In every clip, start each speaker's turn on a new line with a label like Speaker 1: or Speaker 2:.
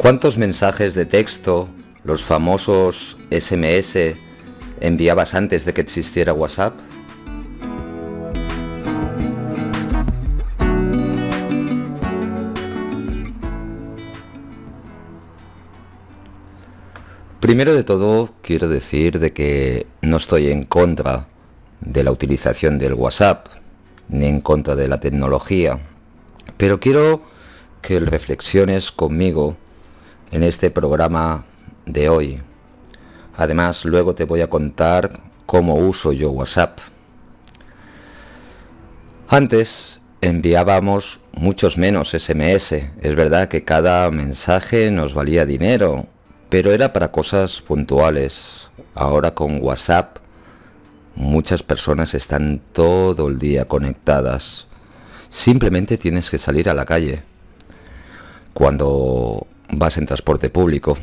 Speaker 1: ¿Cuántos mensajes de texto, los famosos SMS, enviabas antes de que existiera WhatsApp? Primero de todo, quiero decir de que no estoy en contra de la utilización del WhatsApp, ni en contra de la tecnología, pero quiero que reflexiones conmigo en este programa de hoy. Además, luego te voy a contar cómo uso yo WhatsApp. Antes enviábamos muchos menos SMS. Es verdad que cada mensaje nos valía dinero, pero era para cosas puntuales. Ahora con WhatsApp muchas personas están todo el día conectadas. Simplemente tienes que salir a la calle. Cuando vas en transporte público,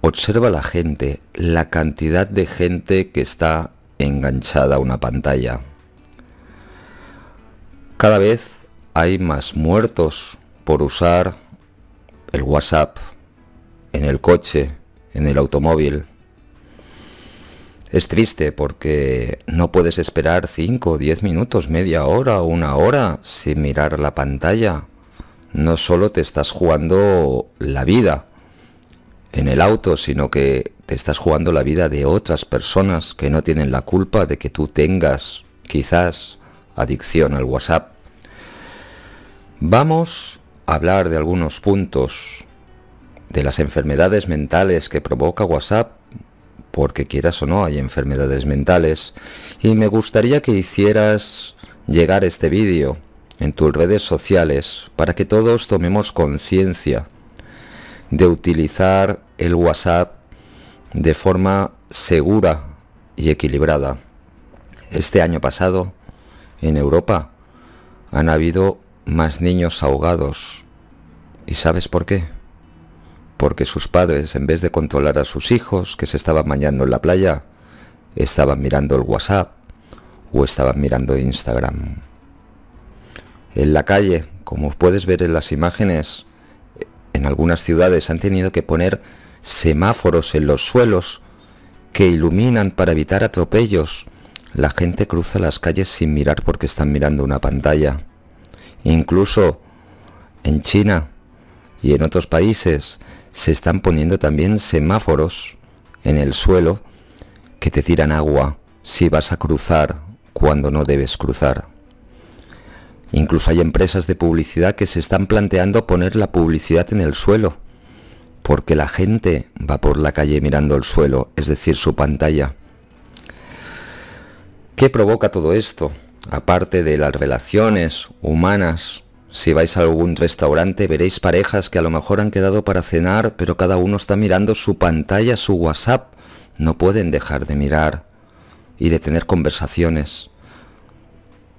Speaker 1: observa la gente, la cantidad de gente que está enganchada a una pantalla. Cada vez hay más muertos por usar el WhatsApp en el coche, en el automóvil. Es triste porque no puedes esperar 5, 10 minutos, media hora, una hora sin mirar la pantalla no solo te estás jugando la vida en el auto, sino que te estás jugando la vida de otras personas que no tienen la culpa de que tú tengas quizás adicción al WhatsApp. Vamos a hablar de algunos puntos de las enfermedades mentales que provoca WhatsApp, porque quieras o no hay enfermedades mentales, y me gustaría que hicieras llegar este vídeo en tus redes sociales para que todos tomemos conciencia de utilizar el WhatsApp de forma segura y equilibrada. Este año pasado, en Europa, han habido más niños ahogados. ¿Y sabes por qué? Porque sus padres, en vez de controlar a sus hijos que se estaban bañando en la playa, estaban mirando el WhatsApp o estaban mirando Instagram. En la calle, como puedes ver en las imágenes, en algunas ciudades han tenido que poner semáforos en los suelos que iluminan para evitar atropellos. La gente cruza las calles sin mirar porque están mirando una pantalla. Incluso en China y en otros países se están poniendo también semáforos en el suelo que te tiran agua si vas a cruzar cuando no debes cruzar. Incluso hay empresas de publicidad que se están planteando poner la publicidad en el suelo, porque la gente va por la calle mirando el suelo, es decir, su pantalla. ¿Qué provoca todo esto? Aparte de las relaciones humanas, si vais a algún restaurante veréis parejas que a lo mejor han quedado para cenar, pero cada uno está mirando su pantalla, su WhatsApp. No pueden dejar de mirar y de tener conversaciones.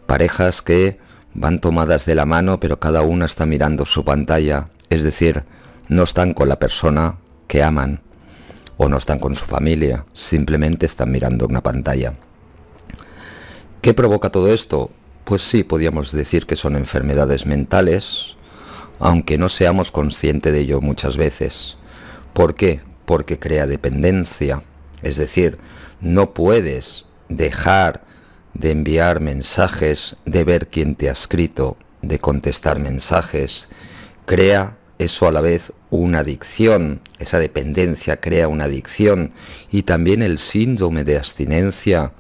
Speaker 1: Parejas que Van tomadas de la mano pero cada una está mirando su pantalla, es decir, no están con la persona que aman o no están con su familia, simplemente están mirando una pantalla. ¿Qué provoca todo esto? Pues sí, podríamos decir que son enfermedades mentales, aunque no seamos conscientes de ello muchas veces. ¿Por qué? Porque crea dependencia. Es decir, no puedes dejar de enviar mensajes, de ver quién te ha escrito, de contestar mensajes, crea eso a la vez una adicción, esa dependencia crea una adicción y también el síndrome de abstinencia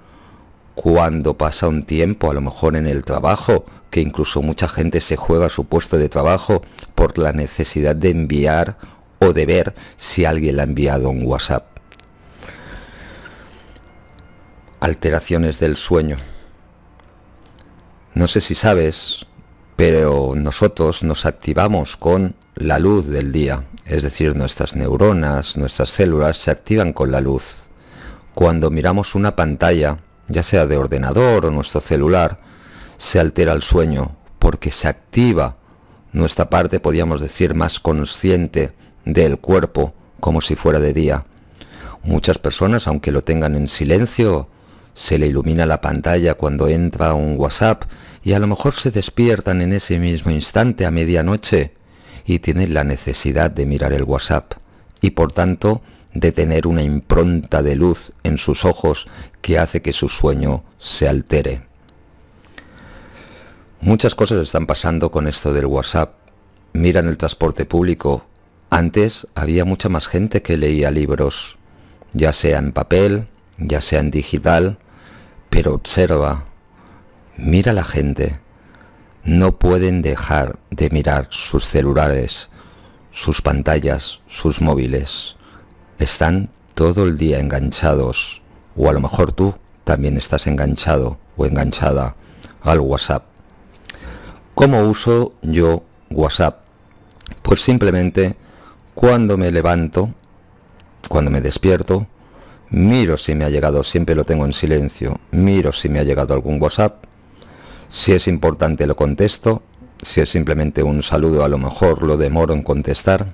Speaker 1: cuando pasa un tiempo, a lo mejor en el trabajo, que incluso mucha gente se juega su puesto de trabajo por la necesidad de enviar o de ver si alguien le ha enviado un WhatsApp. alteraciones del sueño. No sé si sabes, pero nosotros nos activamos con la luz del día, es decir, nuestras neuronas, nuestras células se activan con la luz. Cuando miramos una pantalla, ya sea de ordenador o nuestro celular, se altera el sueño porque se activa nuestra parte, podríamos decir, más consciente del cuerpo como si fuera de día. Muchas personas, aunque lo tengan en silencio, se le ilumina la pantalla cuando entra un WhatsApp y a lo mejor se despiertan en ese mismo instante a medianoche y tienen la necesidad de mirar el WhatsApp y por tanto de tener una impronta de luz en sus ojos que hace que su sueño se altere. Muchas cosas están pasando con esto del WhatsApp. Miran el transporte público. Antes había mucha más gente que leía libros, ya sea en papel, ya sea en digital, pero observa, mira a la gente. No pueden dejar de mirar sus celulares, sus pantallas, sus móviles. Están todo el día enganchados, o a lo mejor tú también estás enganchado o enganchada al WhatsApp. ¿Cómo uso yo WhatsApp? Pues simplemente cuando me levanto, cuando me despierto, Miro si me ha llegado, siempre lo tengo en silencio. Miro si me ha llegado algún WhatsApp. Si es importante lo contesto. Si es simplemente un saludo a lo mejor lo demoro en contestar.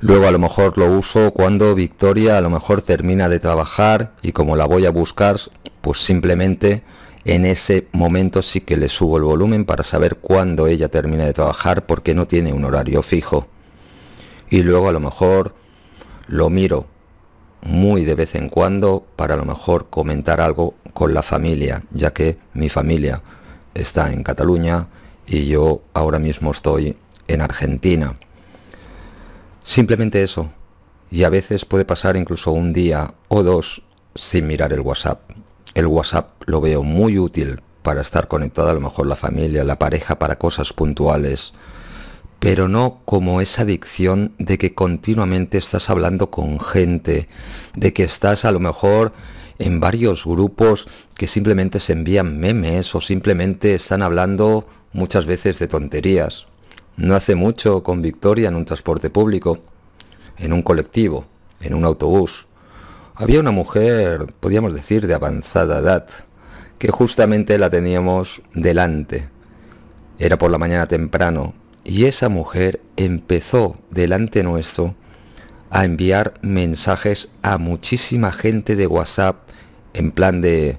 Speaker 1: Luego a lo mejor lo uso cuando Victoria a lo mejor termina de trabajar y como la voy a buscar, pues simplemente en ese momento sí que le subo el volumen para saber cuándo ella termina de trabajar porque no tiene un horario fijo. Y luego a lo mejor lo miro muy de vez en cuando para a lo mejor comentar algo con la familia, ya que mi familia está en Cataluña y yo ahora mismo estoy en Argentina. Simplemente eso. Y a veces puede pasar incluso un día o dos sin mirar el WhatsApp. El WhatsApp lo veo muy útil para estar conectado a lo mejor la familia, la pareja para cosas puntuales, pero no como esa adicción de que continuamente estás hablando con gente, de que estás a lo mejor en varios grupos que simplemente se envían memes o simplemente están hablando muchas veces de tonterías. No hace mucho con Victoria en un transporte público, en un colectivo, en un autobús. Había una mujer, podríamos decir, de avanzada edad, que justamente la teníamos delante. Era por la mañana temprano, y esa mujer empezó delante nuestro a enviar mensajes a muchísima gente de WhatsApp en plan de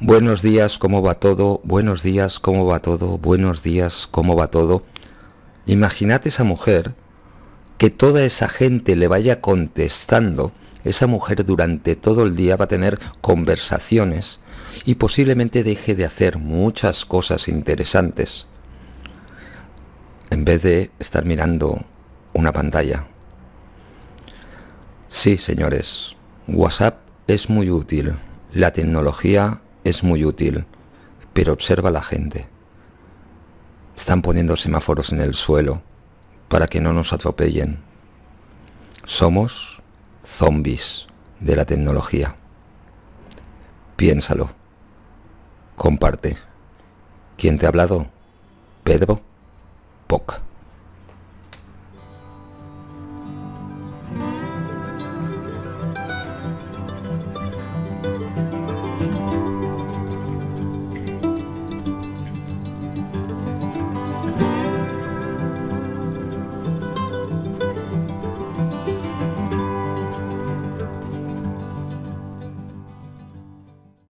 Speaker 1: buenos días, ¿cómo va todo? Buenos días, ¿cómo va todo? Buenos días, ¿cómo va todo? Imaginad esa mujer, que toda esa gente le vaya contestando, esa mujer durante todo el día va a tener conversaciones y posiblemente deje de hacer muchas cosas interesantes en vez de estar mirando una pantalla. Sí, señores, WhatsApp es muy útil, la tecnología es muy útil, pero observa a la gente. Están poniendo semáforos en el suelo para que no nos atropellen. Somos zombies de la tecnología. Piénsalo. Comparte. ¿Quién te ha hablado? Pedro. book.